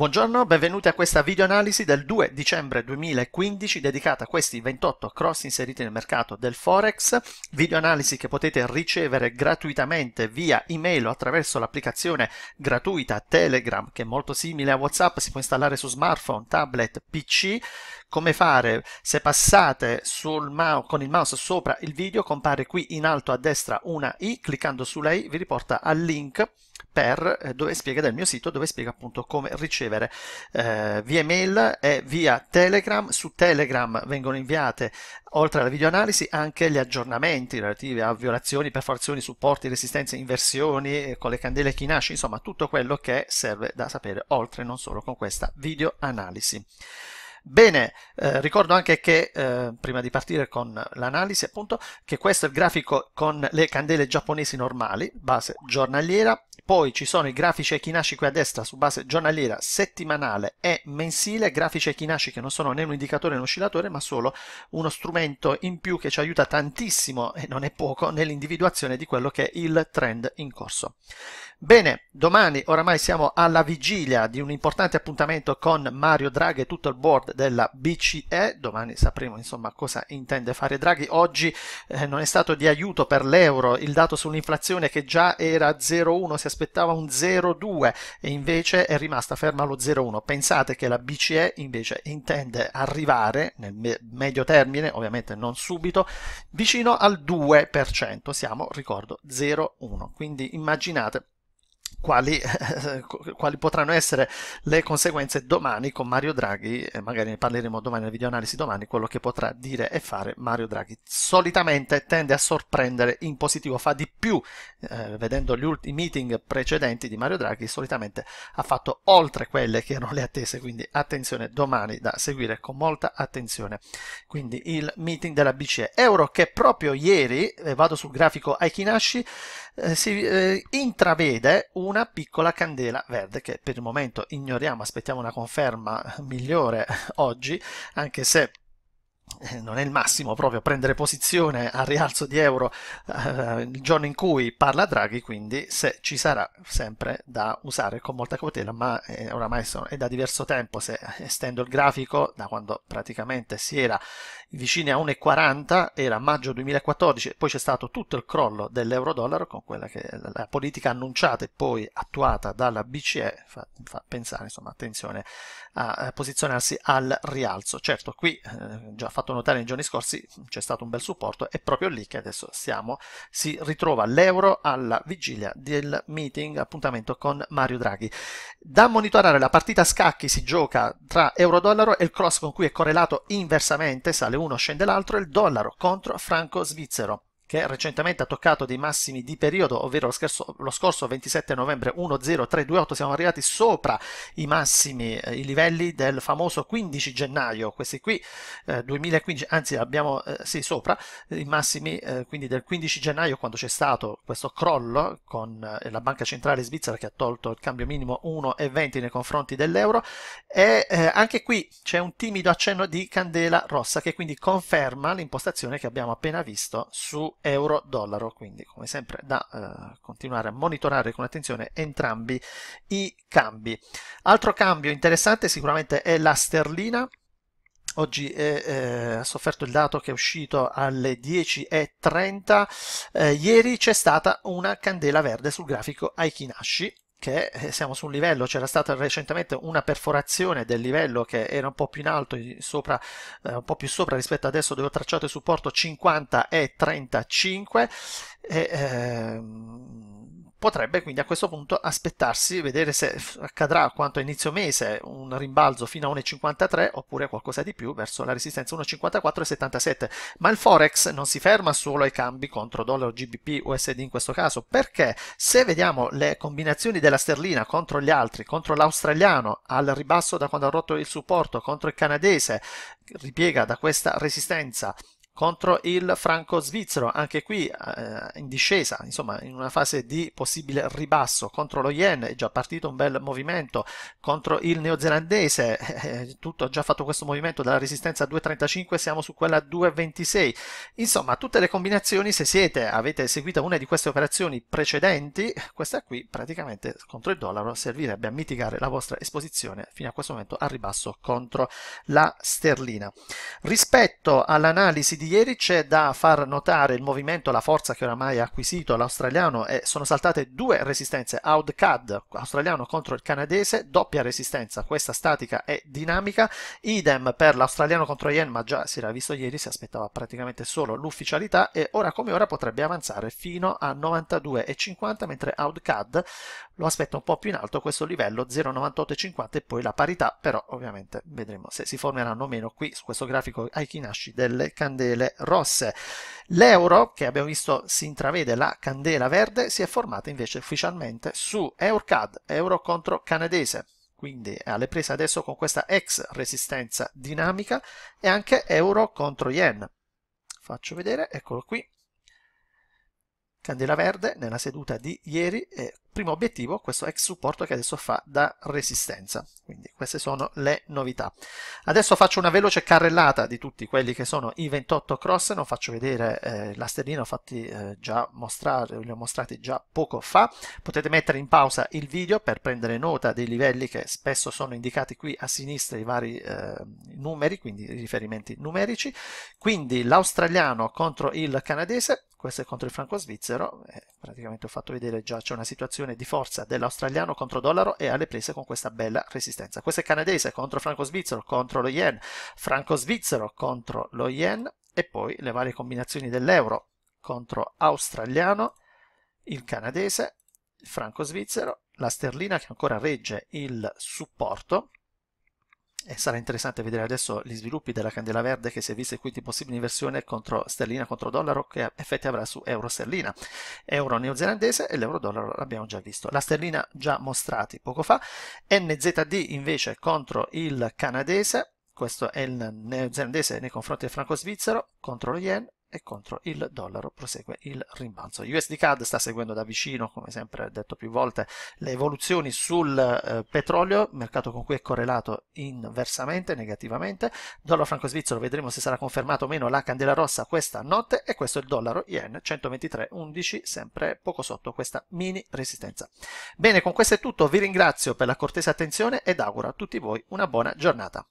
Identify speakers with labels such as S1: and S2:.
S1: Buongiorno, benvenuti a questa videoanalisi del 2 dicembre 2015 dedicata a questi 28 cross inseriti nel mercato del Forex, videoanalisi che potete ricevere gratuitamente via email o attraverso l'applicazione gratuita Telegram che è molto simile a Whatsapp, si può installare su smartphone, tablet, PC. Come fare? Se passate con il mouse sopra il video compare qui in alto a destra una i, cliccando sulla i vi riporta al link per, eh, dove spiega del mio sito dove spiega appunto come ricevere eh, via mail e via Telegram. Su Telegram vengono inviate oltre alla videoanalisi anche gli aggiornamenti relativi a violazioni, perforazioni, supporti, resistenze, inversioni, eh, con le candele chi nasce, insomma tutto quello che serve da sapere oltre non solo con questa videoanalisi. Bene, eh, ricordo anche che eh, prima di partire con l'analisi, appunto, che questo è il grafico con le candele giapponesi normali, base giornaliera, poi ci sono i grafici Ekinashi qui a destra su base giornaliera, settimanale e mensile, grafici Ekinashi che non sono né un indicatore né un oscillatore, ma solo uno strumento in più che ci aiuta tantissimo e non è poco nell'individuazione di quello che è il trend in corso. Bene, domani oramai siamo alla vigilia di un importante appuntamento con Mario Draghi e tutto il board della BCE, domani sapremo insomma cosa intende fare Draghi, oggi eh, non è stato di aiuto per l'euro il dato sull'inflazione che già era 0,1, si aspetta aspettava un 0,2 e invece è rimasta ferma allo 0,1. Pensate che la BCE invece intende arrivare nel medio termine, ovviamente non subito, vicino al 2%, siamo, ricordo, 0,1. Quindi immaginate quali, quali, potranno essere le conseguenze domani con Mario Draghi, eh, magari ne parleremo domani nella videoanalisi domani, quello che potrà dire e fare Mario Draghi. Solitamente tende a sorprendere in positivo, fa di più, eh, vedendo gli ultimi meeting precedenti di Mario Draghi, solitamente ha fatto oltre quelle che erano le attese, quindi attenzione domani da seguire con molta attenzione. Quindi il meeting della BCE Euro che proprio ieri, vado sul grafico Aikinashi, eh, si eh, intravede un una piccola candela verde che per il momento ignoriamo, aspettiamo una conferma migliore oggi, anche se eh, non è il massimo proprio prendere posizione al rialzo di euro eh, il giorno in cui parla Draghi, quindi se ci sarà sempre da usare con molta cautela, ma eh, oramai sono, è da diverso tempo, se eh, estendo il grafico da quando praticamente si era vicini a 1,40, era maggio 2014, poi c'è stato tutto il crollo dell'euro-dollaro con quella che la politica annunciata e poi attuata dalla BCE, fa, fa pensare, insomma, attenzione a, a eh, posizionarsi al rialzo. Certo, qui eh, già fatto fatto notare nei giorni scorsi c'è stato un bel supporto, è proprio lì che adesso siamo, si ritrova l'euro alla vigilia del meeting, appuntamento con Mario Draghi. Da monitorare la partita scacchi si gioca tra euro-dollaro e il cross con cui è correlato inversamente, sale uno, scende l'altro, il dollaro contro franco svizzero che recentemente ha toccato dei massimi di periodo, ovvero lo, scherzo, lo scorso 27 novembre 10328 siamo arrivati sopra i massimi, eh, i livelli del famoso 15 gennaio, questi qui eh, 2015, anzi abbiamo eh, sì sopra eh, i massimi eh, quindi del 15 gennaio quando c'è stato questo crollo con la banca centrale svizzera che ha tolto il cambio minimo 1,20 nei confronti dell'euro e anche qui c'è un timido accenno di candela rossa che quindi conferma l'impostazione che abbiamo appena visto su euro-dollaro, quindi come sempre da eh, continuare a monitorare con attenzione entrambi i cambi. Altro cambio interessante sicuramente è la sterlina, Oggi eh, ha eh, sofferto il dato che è uscito alle 10.30, eh, ieri c'è stata una candela verde sul grafico Aikinashi, che eh, siamo su un livello, c'era stata recentemente una perforazione del livello che era un po' più in alto, sopra, eh, un po' più sopra rispetto adesso dove ho tracciato il supporto 50 e 35 e, ehm, Potrebbe quindi a questo punto aspettarsi, vedere se accadrà quanto a inizio mese un rimbalzo fino a 1,53 oppure qualcosa di più verso la resistenza 1,54,77. Ma il Forex non si ferma solo ai cambi contro dollaro, GBP, USD in questo caso, perché se vediamo le combinazioni della sterlina contro gli altri, contro l'australiano al ribasso da quando ha rotto il supporto, contro il canadese, ripiega da questa resistenza contro il franco svizzero, anche qui eh, in discesa, insomma in una fase di possibile ribasso, contro lo yen è già partito un bel movimento, contro il neozelandese, eh, tutto ha già fatto questo movimento dalla resistenza 2,35 siamo su quella 2,26, insomma tutte le combinazioni se siete, avete seguito una di queste operazioni precedenti, questa qui praticamente contro il dollaro servirebbe a mitigare la vostra esposizione fino a questo momento al ribasso contro la sterlina. Rispetto all'analisi di ieri c'è da far notare il movimento, la forza che oramai ha acquisito l'australiano e sono saltate due resistenze, Outcad australiano contro il canadese, doppia resistenza, questa statica e dinamica, idem per l'australiano contro Yen, ma già si era visto ieri, si aspettava praticamente solo l'ufficialità e ora come ora potrebbe avanzare fino a 92,50 mentre Outcad lo aspetta un po' più in alto questo livello 0,98,50 e poi la parità, però ovviamente vedremo se si formeranno o meno qui su questo grafico ai Aikinashi delle candele stelle rosse. L'euro, che abbiamo visto si intravede la candela verde, si è formata invece ufficialmente su EurCAD, euro contro canadese, quindi alle prese adesso con questa ex resistenza dinamica e anche euro contro yen. Faccio vedere, eccolo qui. Candela Verde nella seduta di ieri e primo obiettivo questo ex supporto che adesso fa da resistenza. Quindi queste sono le novità. Adesso faccio una veloce carrellata di tutti quelli che sono i 28 cross, non faccio vedere eh, l'asterino, fatti eh, già mostrare, li ho mostrati già poco fa. Potete mettere in pausa il video per prendere nota dei livelli che spesso sono indicati qui a sinistra i vari eh, numeri, quindi i riferimenti numerici. Quindi l'australiano contro il canadese, questo è contro il franco svizzero, eh, praticamente ho fatto vedere già c'è una situazione di forza dell'australiano contro dollaro e alle prese con questa bella resistenza. Questo è canadese contro franco svizzero, contro lo yen, franco svizzero contro lo yen e poi le varie combinazioni dell'euro contro australiano, il canadese, il franco svizzero, la sterlina che ancora regge il supporto e sarà interessante vedere adesso gli sviluppi della candela verde che si è vista in quindi possibile inversione contro sterlina contro dollaro che effetti avrà su euro sterlina euro neozelandese e l'euro dollaro l'abbiamo già visto la sterlina già mostrati poco fa NZD invece contro il canadese questo è il neozelandese nei confronti del franco svizzero contro lo yen e contro il dollaro prosegue il rimbalzo. USD CAD sta seguendo da vicino, come sempre detto più volte, le evoluzioni sul eh, petrolio, mercato con cui è correlato inversamente, negativamente. Dollaro franco svizzero vedremo se sarà confermato o meno la candela rossa questa notte e questo è il dollaro yen 123.11, sempre poco sotto questa mini resistenza. Bene, con questo è tutto, vi ringrazio per la cortesa attenzione ed auguro a tutti voi una buona giornata.